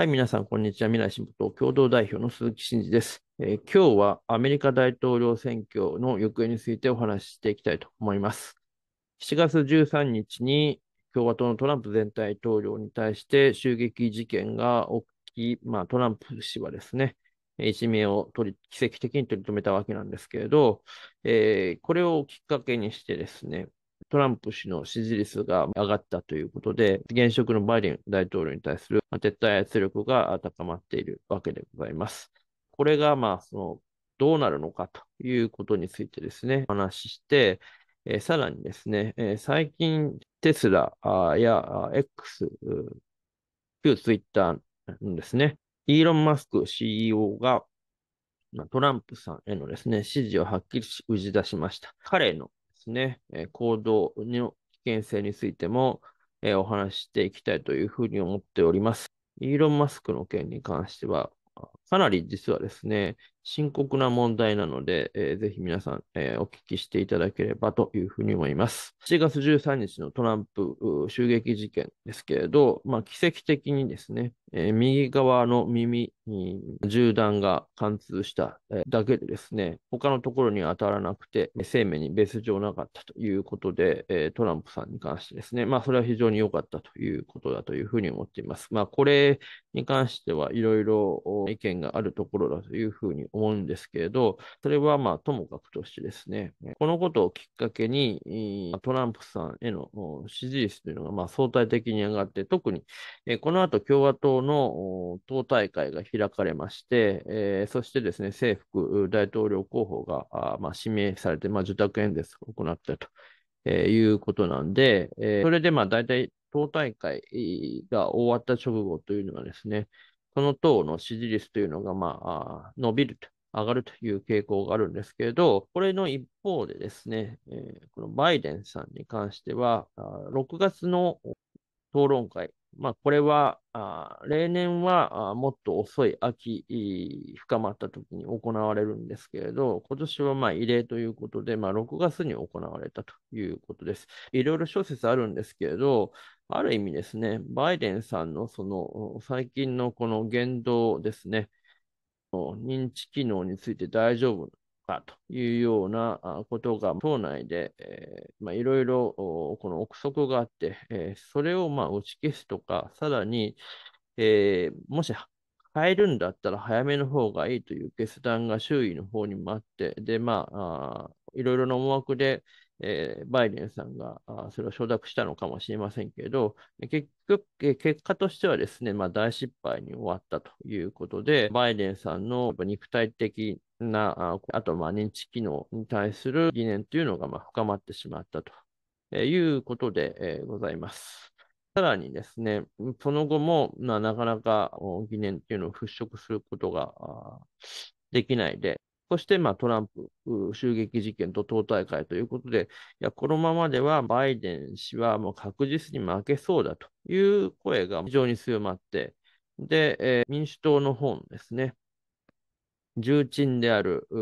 はい、皆さん、こんにちは。未来新聞党共同代表の鈴木真二です、えー、今日はアメリカ大統領選挙の行方についてお話ししていきたいと思います。7月13日に共和党のトランプ前大統領に対して襲撃事件が起き、まあ、トランプ氏はですね、一命を取り奇跡的に取り留めたわけなんですけれど、えー、これをきっかけにしてですね、トランプ氏の支持率が上がったということで、現職のバイデン大統領に対する撤退圧力が高まっているわけでございます。これが、まあ、その、どうなるのかということについてですね、お話しして、えー、さらにですね、えー、最近、テスラや X、旧ツイッターですね、イーロン・マスク CEO がトランプさんへのですね、支持をはっきり打ち出しました。彼のですね、え行動の危険性についても、えお話ししていきたいというふうに思っております。イーロン・マスクの件に関しては、かなり実はですね、深刻な問題なので、えー、ぜひ皆さん、えー、お聞きしていただければというふうに思います。7月13日のトランプ襲撃事件ですけれど、まあ、奇跡的にですね、えー、右側の耳に銃弾が貫通しただけでですね、他のところに当たらなくて、生命に別状なかったということで、えトランプさんに関してですね、まあ、それは非常に良かったということだというふうに思っています。まあ、これに関してはいろいろ意見があるところだというふうに思うんですけれど、それはまあともかくとしてですね、このことをきっかけに、トランプさんへの支持率というのがまあ相対的に上がって、特にこの後共和党の党大会が開かれまして、そしてですね、政府大統領候補がまあ指名されて、ま受託演説を行ったと。えいうことなんで、えそれでまあ大体党大会が終わった直後というのはですね、その党の支持率というのが、まあ、伸びると、上がるという傾向があるんですけれど、これの一方でですね、えー、このバイデンさんに関しては、6月の討論会まあ、これは、あ例年はあもっと遅い秋、深まった時に行われるんですけれど、今年はまあ異例ということで、まあ、6月に行われたということです。いろいろ諸説あるんですけれど、ある意味ですね、バイデンさんのその最近のこの言動ですね、認知機能について大丈夫かというようなことが、党内でいろいろこの憶測があって、えー、それをまあ打ち消すとか、さらに、えー、もし変えるんだったら早めの方がいいという決断が周囲の方にもあって、で、まあ、いろいろな思惑で、えー、バイデンさんがあそれを承諾したのかもしれませんけど、結局、え結果としてはですね、まあ、大失敗に終わったということで、バイデンさんの肉体的な、あとまあ認知機能に対する疑念というのがまあ深まってしまったということでございます。さらにですね、その後も、まあ、なかなか疑念というのを払拭することができないで、そして、まあ、トランプ襲撃事件と党大会ということで、いや、このままではバイデン氏はもう確実に負けそうだという声が非常に強まって、で、えー、民主党の方ですね、重鎮であるチ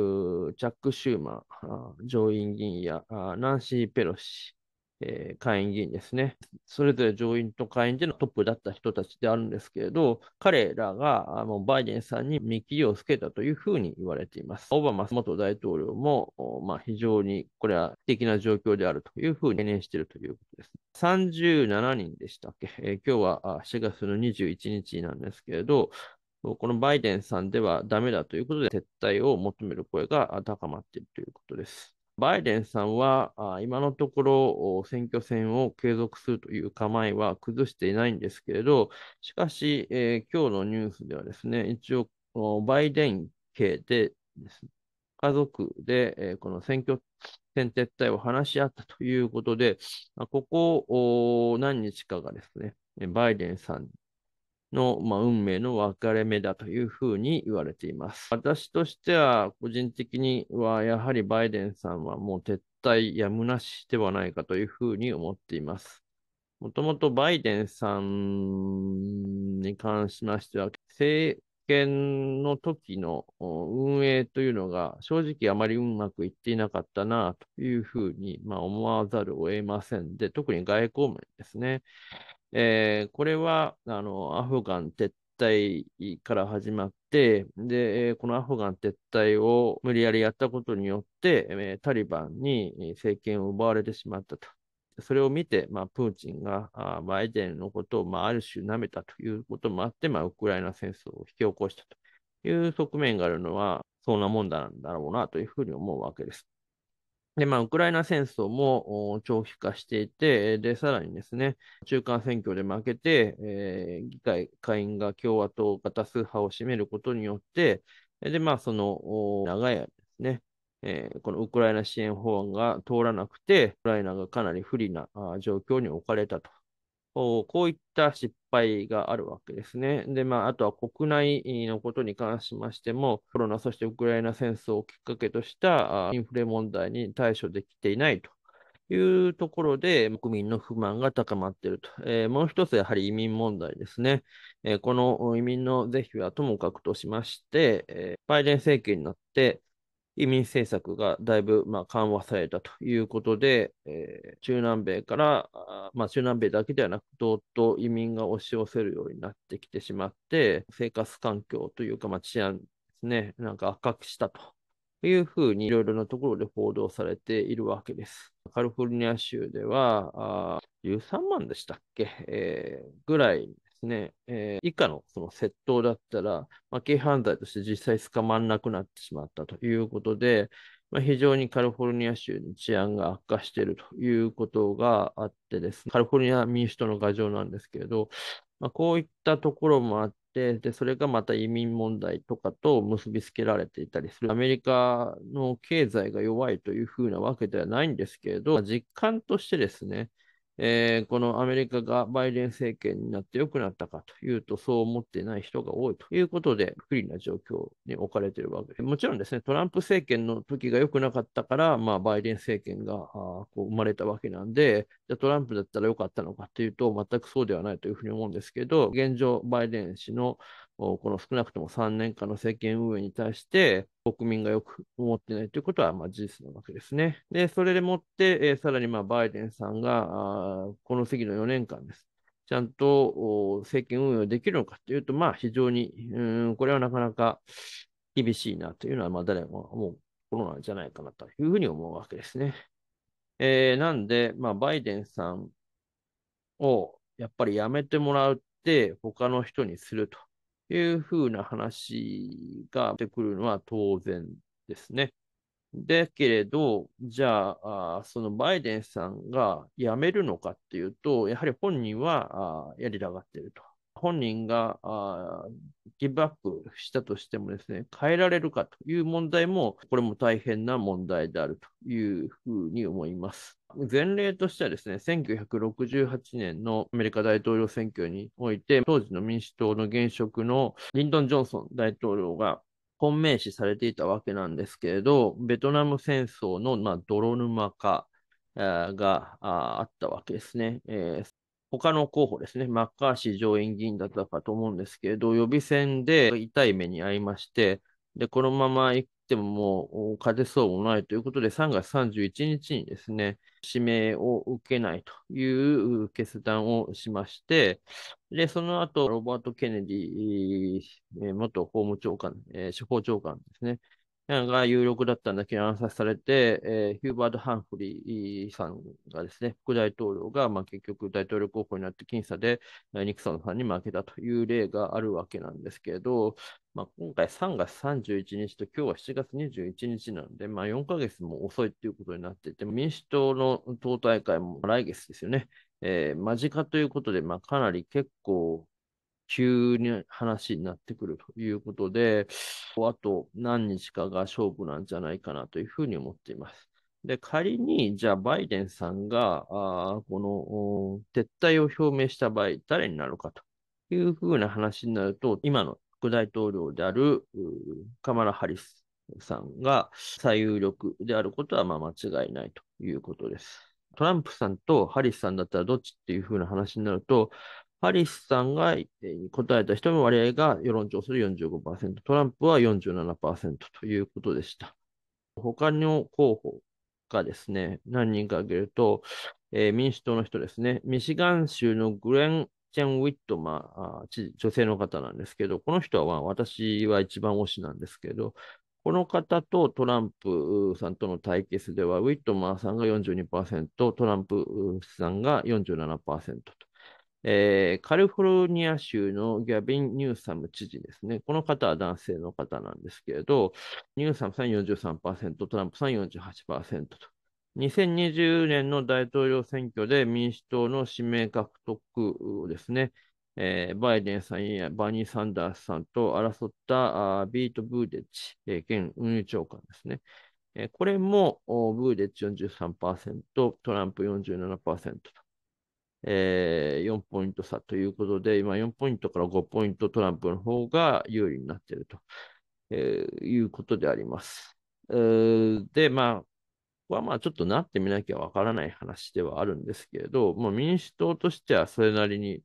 ャック・シューマー上院議員やナンシー・ペロシえー、下院議員ですね、それぞれ上院と下院でのトップだった人たちであるんですけれど、彼らがあのバイデンさんに見切りをつけたというふうに言われています。オバマ元大統領も、まあ、非常にこれは危的な状況であるというふうに懸念しているということです。37人でしたっけ、えー、今日は4月の21日なんですけれど、このバイデンさんではダメだということで撤退を求める声が高まっているということです。バイデンさんは今のところ選挙戦を継続するという構えは崩していないんですけれど、しかし、えー、今日のニュースではですね、一応バイデン家でです、ね、家族で、えー、この選挙戦撤退を話し合ったということで、ここ何日かがですね、バイデンさんの、まあ、運命の分かれ目だというふうに言われています。私としては、個人的には、やはりバイデンさんはもう撤退やむなしではないかというふうに思っています。もともとバイデンさんに関しましては、政権の時の運営というのが正直あまりうまくいっていなかったなというふうに、まあ、思わざるを得ませんで、特に外交面ですね。えー、これはあのアフガン撤退から始まって、で、このアフガン撤退を無理やりやったことによって、タリバンに政権を奪われてしまったと。それを見て、まあ、プーチンがあバイデンのことを、まあ、ある種なめたということもあって、まあ、ウクライナ戦争を引き起こしたという側面があるのは、そんなもんだんだろうなというふうに思うわけです。で、まあ、ウクライナ戦争も長期化していて、で、さらにですね、中間選挙で負けて、えー、議会下院が共和党が多数派を占めることによって、で、まあ、その、長い間ですね、えー、このウクライナ支援法案が通らなくて、ウクライナがかなり不利な状況に置かれたとこういった失敗があるわけですね。で、まあ、あとは国内のことに関しましても、コロナ、そしてウクライナ戦争をきっかけとしたインフレ問題に対処できていないというところで、国民の不満が高まっていると。えー、もう一つ、やはり移民問題ですね。えー、この移民の是非はともかくとしまして、えー、バイデン政権になって、移民政策がだいぶまあ緩和されたということで、えー、中南米から、まあ、中南米だけではなく、どっと移民が押し寄せるようになってきてしまって、生活環境というか、まあ、治安ですね、なんか悪化したというふうに、いろいろなところで報道されているわけです。カリフォルニア州では、あ13万でしたっけ、えー、ぐらいですね、えー、以下のその窃盗だったら、まあ、軽犯罪として実際捕まらなくなってしまったということで、まあ、非常にカリフォルニア州の治安が悪化しているということがあってですね、カリフォルニア民主党の牙城なんですけれど、まあ、こういったところもあって、でそれがまた移民問題とかと結びつけられていたりする、アメリカの経済が弱いというふうなわけではないんですけれど、実感としてですね、えー、このアメリカがバイデン政権になって良くなったかというと、そう思ってない人が多いということで、不利な状況に置かれているわけです。もちろんですね、トランプ政権の時が良くなかったから、まあ、バイデン政権がこう生まれたわけなんで、じゃトランプだったら良かったのかというと、全くそうではないというふうに思うんですけど、現状、バイデン氏のこの少なくとも3年間の政権運営に対して、国民がよく思ってないということはまあ事実なわけですね。で、それでもって、えー、さらにまあバイデンさんが、この次の4年間です。ちゃんと政権運営できるのかというと、まあ、非常にうん、これはなかなか厳しいなというのは、まあ、誰も思うことなんじゃないかなというふうに思うわけですね。えー、なんで、まあ、バイデンさんをやっぱりやめてもらって、他の人にするというふうな話が出てくるのは当然ですね。だけれど、じゃあ、そのバイデンさんが辞めるのかっていうと、やはり本人はやりたがってると。本人がギブアップしたとしてもですね、変えられるかという問題も、これも大変な問題であるというふうに思います。前例としてはですね、1968年のアメリカ大統領選挙において、当時の民主党の現職のリンドン・ジョンソン大統領が本命視されていたわけなんですけれど、ベトナム戦争の、まあ、泥沼化があったわけですね。えー他の候補ですね、マッカーシー上院議員だったかと思うんですけれど、予備選で痛い目に遭いまして、で、このままくってももう勝てそうもないということで、3月31日にですね、指名を受けないという決断をしまして、で、その後、ロバート・ケネディ元法務長官、司法長官ですね、が有力だったんだけど暗殺されて、えー、ヒューバード・ハンフリーさんがですね、副大統領が、まあ、結局大統領候補になって僅差でニクソンさんに負けたという例があるわけなんですけれど、まあ、今回3月31日と今日は7月21日なので、まあ、4ヶ月も遅いということになっていて、民主党の党大会も来月ですよね、えー、間近ということで、まあ、かなり結構急に話になってくるということで、あと何日かが勝負なんじゃないかなというふうに思っています。で、仮に、じゃあ、バイデンさんが、あこの、撤退を表明した場合、誰になるかというふうな話になると、今の副大統領であるカマラ・ハリスさんが最有力であることはまあ間違いないということです。トランプさんとハリスさんだったらどっちっていうふうな話になると、ハリスさんが答えた人の割合が世論調査で45%、トランプは47%ということでした。他の候補がですね、何人か挙げると、えー、民主党の人ですね、ミシガン州のグレン・チェン・ウィットマー知事、女性の方なんですけど、この人は私は一番推しなんですけど、この方とトランプさんとの対決では、ウィットマーさんが42%、トランプさんが47%と。えー、カリフォルニア州のギャビン・ニューサム知事ですね。この方は男性の方なんですけれど、ニューサムさん43%、トランプさん48%と。2020年の大統領選挙で民主党の指名獲得をですね、えー、バイデンさんやバニー・サンダースさんと争ったビート・ブーデッチ、えー、現運輸長官ですね。えー、これもブーデッチ43%、トランプ47%と。えー、4ポイント差ということで、今4ポイントから5ポイントトランプの方が有利になっていると、えー、いうことであります。で、まあ、ここはまあちょっとなってみなきゃわからない話ではあるんですけれど、もう民主党としてはそれなりに、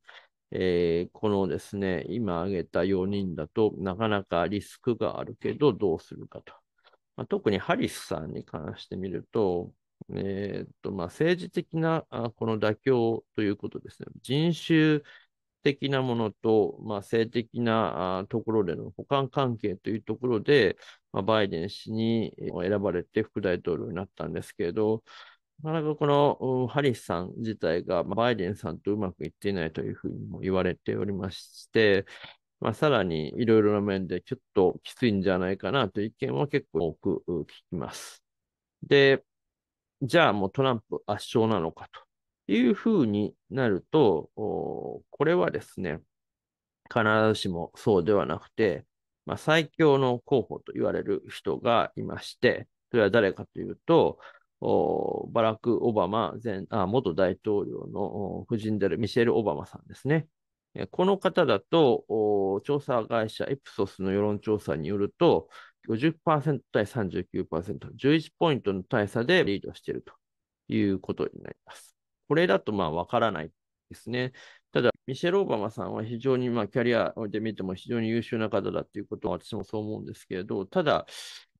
えー、このですね、今挙げた4人だとなかなかリスクがあるけど、どうするかと。まあ、特にハリスさんに関してみると、えーとまあ、政治的なあこの妥協ということですね。人種的なものと、まあ、性的なあところでの補完関係というところで、まあ、バイデン氏に選ばれて副大統領になったんですけれど、なかなかこのハリスさん自体がバイデンさんとうまくいっていないというふうにも言われておりまして、まあ、さらにいろいろな面でちょっときついんじゃないかなという意見は結構多く聞きます。で、じゃあもうトランプ圧勝なのかというふうになると、これはですね、必ずしもそうではなくて、まあ、最強の候補と言われる人がいまして、それは誰かというと、バラク・オバマ前あ元大統領の夫人であるミシェル・オバマさんですね。この方だと、調査会社エプソスの世論調査によると、50%対39%、11ポイントの大差でリードしているということになります。これだとまあわからないですね。ただ、ミシェル・オバマさんは非常に、まあ、キャリアで見ても非常に優秀な方だということは私もそう思うんですけれど、ただ、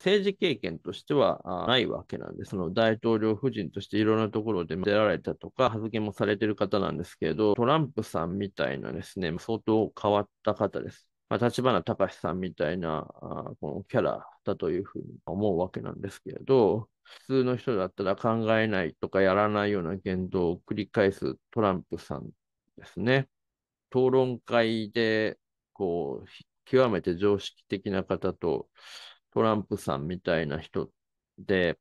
政治経験としてはないわけなんで、その大統領夫人としていろんなところで出られたとか、発言もされている方なんですけれど、トランプさんみたいなですね、相当変わった方です。まあ、立花隆さんみたいなあこのキャラだというふうに思うわけなんですけれど、普通の人だったら考えないとかやらないような言動を繰り返すトランプさんですね。討論会で、こう、極めて常識的な方と、トランプさんみたいな人で、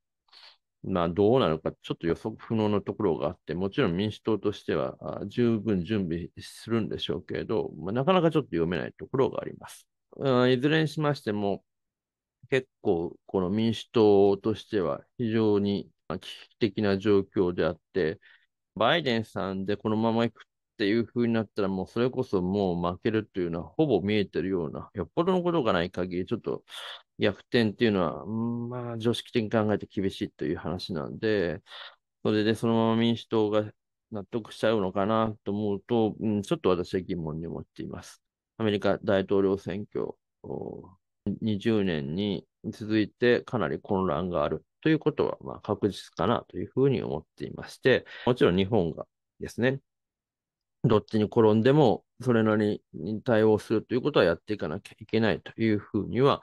まあ、どうなのかちょっと予測不能のところがあって、もちろん民主党としては十分準備するんでしょうけれど、まあ、なかなかちょっと読めないところがあります。うん、いずれにしましても、結構この民主党としては非常に危機的な状況であって、バイデンさんでこのままいくっていう風になったら、もうそれこそもう負けるというのはほぼ見えてるような、よっぽどのことがない限り、ちょっと逆転っていうのは、まあ、常識的に考えて厳しいという話なんで、それでそのまま民主党が納得しちゃうのかなと思うと、うん、ちょっと私は疑問に思っています。アメリカ大統領選挙、20年に続いてかなり混乱があるということは、まあ、確実かなというふうに思っていまして、もちろん日本がですね、どっちに転んでもそれなりに対応するということはやっていかなきゃいけないというふうには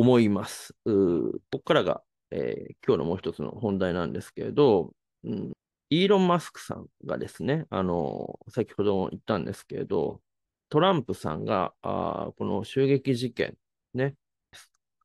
思います。ここからが、えー、今日のもう一つの本題なんですけれど、うん、イーロン・マスクさんがですね、あの先ほども言ったんですけれど、トランプさんがあこの襲撃事件、ね、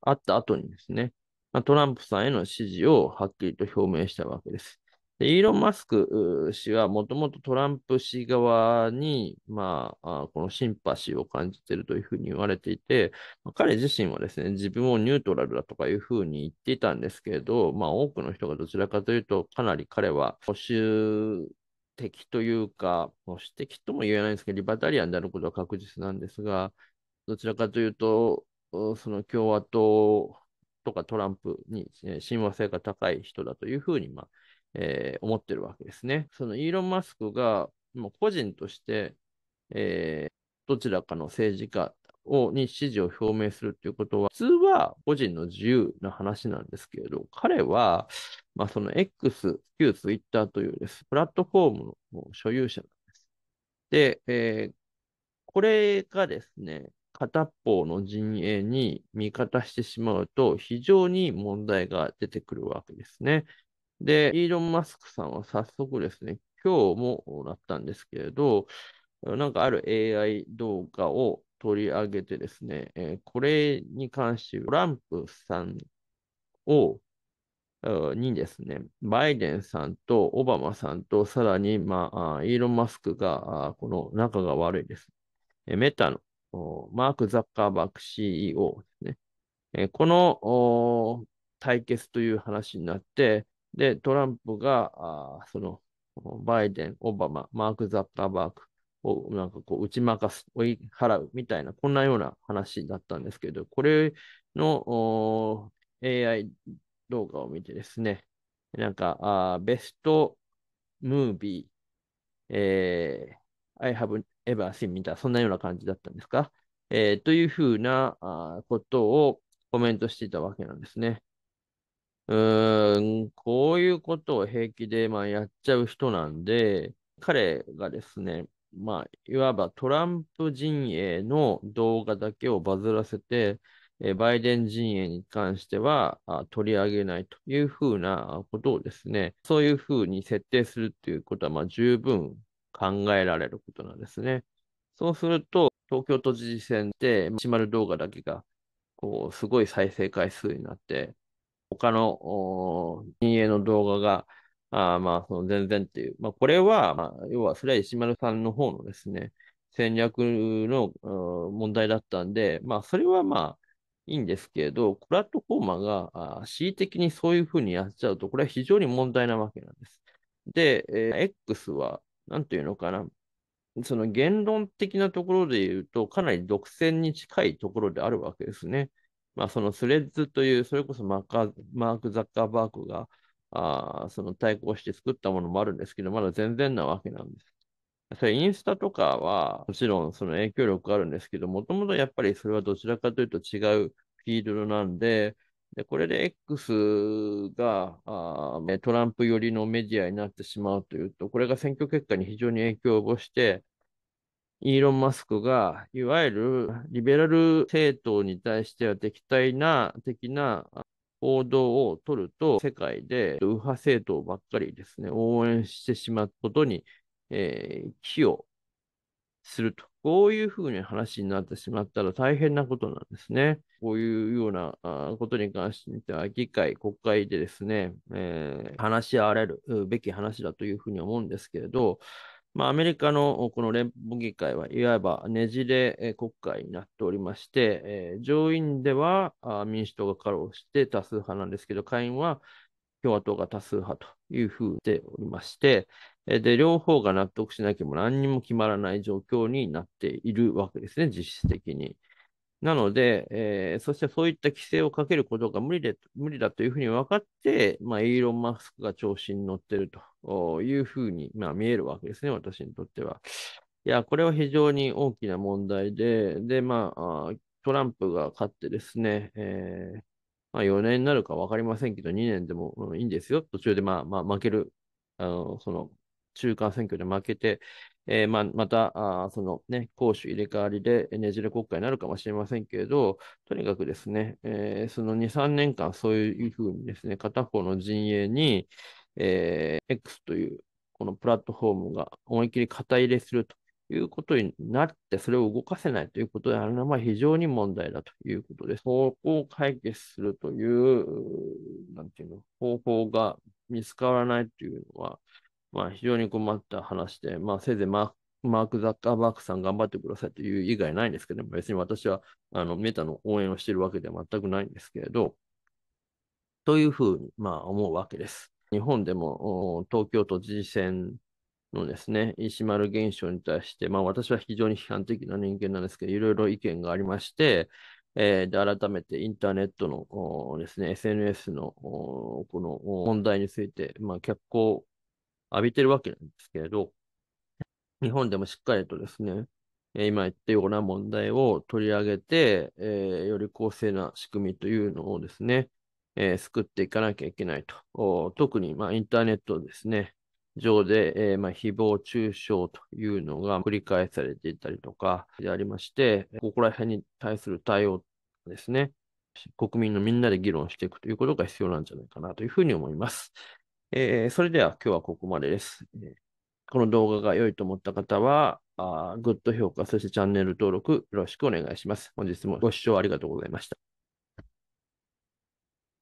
あった後にですね、まあ、トランプさんへの支持をはっきりと表明したわけです。で、イーロン・マスク氏はもともとトランプ氏側に、まあ、このシンパシーを感じているというふうに言われていて、まあ、彼自身はですね、自分をニュートラルだとかいうふうに言っていたんですけれど、まあ、多くの人がどちらかというと、かなり彼は保守的というか、保守的とも言えないんですけど、リバタリアンであることは確実なんですが、どちらかというと、その共和党とかトランプに親和性が高い人だというふうに、まあ、えー、思ってるわけですね。そのイーロン・マスクが、個人として、えー、どちらかの政治家をに支持を表明するということは、普通は個人の自由な話なんですけれど、彼は、まあ、その X、旧 Twitter というです、プラットフォームの所有者なんです。で、えー、これがですね、片方の陣営に味方してしまうと、非常に問題が出てくるわけですね。で、イーロン・マスクさんは早速ですね、今日もだったんですけれど、なんかある AI 動画を取り上げてですね、えこれに関してトランプさんをにですね、バイデンさんとオバマさんと、さらに、まあ、イーロン・マスクが、この仲が悪いです。メタのマーク・ザッカーバーク CEO ですね。この対決という話になって、で、トランプが、あその、バイデン、オバマ、マーク・ザッカーバーグをなんかこう打ち負かす、追い払うみたいな、こんなような話だったんですけど、これの AI 動画を見てですね、なんか、あベストムービー、えー、I have ever seen みたいな、そんなような感じだったんですか、えー、というふうなあことをコメントしていたわけなんですね。うん、こういうことを平気で、まあ、やっちゃう人なんで、彼がですね、まあ、いわばトランプ陣営の動画だけをバズらせて、えバイデン陣営に関してはあ取り上げないというふうなことをですね、そういうふうに設定するということは、まあ、十分考えられることなんですね。そうすると、東京都知事選で、まる動画だけが、こう、すごい再生回数になって、他の陣営の動画が、あまあ、その全然っていう。まあ、これは、まあ、要は、それは石丸さんの方のですね、戦略の問題だったんで、まあ、それはまあ、いいんですけど、プラットフォーマーが恣意的にそういうふうにやっちゃうと、これは非常に問題なわけなんです。で、えー、X は、なんていうのかな、その言論的なところで言うと、かなり独占に近いところであるわけですね。まあ、そのスレッズという、それこそマーク・ザッカーバーグがあその対抗して作ったものもあるんですけど、まだ全然なわけなんです。それインスタとかは、もちろんその影響力あるんですけど、もともとやっぱりそれはどちらかというと違うフィールドなんで、でこれで X があトランプ寄りのメディアになってしまうというと、これが選挙結果に非常に影響を及ぼして、イーロン・マスクが、いわゆるリベラル政党に対しては敵対な、的な行動を取ると、世界で右派政党ばっかりですね、応援してしまうことに、えー、寄与すると。こういうふうに話になってしまったら大変なことなんですね。こういうようなことに関しては、議会、国会でですね、えー、話し合われるべき話だというふうに思うんですけれど、まあ、アメリカのこの連邦議会はいわばねじれ国会になっておりまして、えー、上院では民主党が過労して多数派なんですけど、下院は共和党が多数派というふうでおりまして、で、両方が納得しなきゃば何にも決まらない状況になっているわけですね、実質的に。なので、えー、そしてそういった規制をかけることが無理で無理だというふうに分かって、まあ、イーロン・マスクが調子に乗っているというふうに、まあ、見えるわけですね、私にとっては。いや、これは非常に大きな問題で、で、まあ、トランプが勝ってですね、えー、まあ、4年になるか分かりませんけど、2年でもいいんですよ。途中で、まあ、まあ、負ける、あの、その、中間選挙で負けて、えー、まあ、また、そのね、攻守入れ替わりでねじれ国会になるかもしれませんけれど、とにかくですね、えー、その2、3年間そういうふうにですね、片方の陣営に、えー、X というこのプラットフォームが思いっきり肩入れするということになって、それを動かせないということであるのは非常に問題だということです。そこを解決するという、なんていうの、方法が見つからないというのは、まあ非常に困った話で、まあせいぜいマークマーク・ザッカーバーグさん頑張ってくださいという以外ないんですけども、別に私はあのメタの応援をしているわけでは全くないんですけれど、というふうに、まあ、思うわけです。日本でも東京都知事選のですね、石丸現象に対して、まあ私は非常に批判的な人間なんですけど、いろいろ意見がありまして、えー、で改めてインターネットのですね、SNS のこの問題について、まあ、脚光を浴びてるわけなんですけれど、日本でもしっかりとですね、今言ったような問題を取り上げて、えー、より公正な仕組みというのをですね、えー、救っていかなきゃいけないと。特に、まあ、インターネットですね、上で、えー、まあ、誹謗中傷というのが繰り返されていたりとかでありまして、ここら辺に対する対応ですね、国民のみんなで議論していくということが必要なんじゃないかなというふうに思います。えー、それでは今日はここまでです。この動画が良いと思った方は、あグッド評価、そしてチャンネル登録よろしくお願いします。本日もご視聴ありがとうございました。